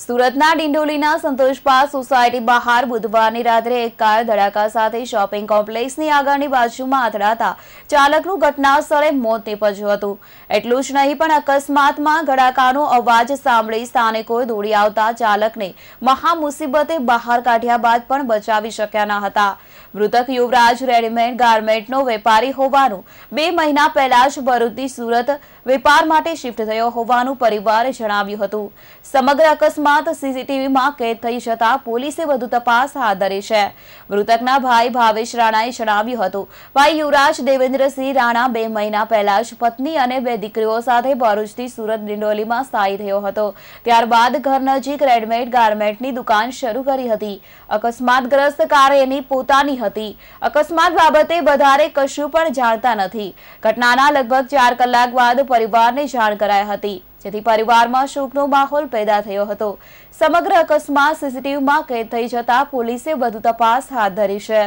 સુરતના ડિંડોલીના સંતોષપા સોસાયટી બહાર બુધવારની રાત્રે એક કાર ધડાકા સાથે શોપિંગ કોમ્પ્લેક્સની આગળની બાજુમાં અથડાતા ચાલકનું ઘટના સ્થળે મોત નીપજ્યું હતું એટલું જ નહીં પણ અકસ્માતમાં ધડાકાનો અવાજ સાંભળી સ્થાનિકોએ દોડી આવતા ચાલકને મુસીબતે બહાર કાઢ્યા બાદ પણ બચાવી શક્યા ન હતા મૃતક યુવરાજ રેડીમેડ ગાર્મેન્ટનો વેપારી હોવાનું બે મહિના પહેલા જ ભરૂચથી સુરત વેપાર માટે શિફ્ટ થયો હોવાનું પરિવારે જણાવ્યું હતું સમગ્ર અકસ્માત બાદ સીસીટીવીમાં કેદ થઈ જતા પોલીસે વધુ તપાસ હાથ ધરી છે મૃતકના ભાઈ ભાવેશ રાણાએ જણાવ્યું હતું ભાઈ યુવરાજ દેવેન્દ્રસિંહ રાણા બે મહિના પહેલા જ પત્ની અને બે દીકરીઓ સાથે ભરૂચથી સુરત ડિંડોલીમાં સ્થાયી થયો હતો ત્યારબાદ ઘર નજીક રેડમેડ ગાર્મેન્ટની દુકાન શરૂ કરી હતી અકસ્માતગ્રસ્ત કાર એની પોતાની હતી અકસ્માત બાબતે વધારે કશું પણ જાણતા નથી ઘટનાના લગભગ ચાર કલાક બાદ પરિવારને જાણ કરાઈ હતી જેથી પરિવારમાં શોકનો માહોલ પેદા થયો હતો સમગ્ર અકસ્માત સીસીટીવીમાં કેદ થઈ જતા પોલીસે વધુ તપાસ હાથ ધરી છે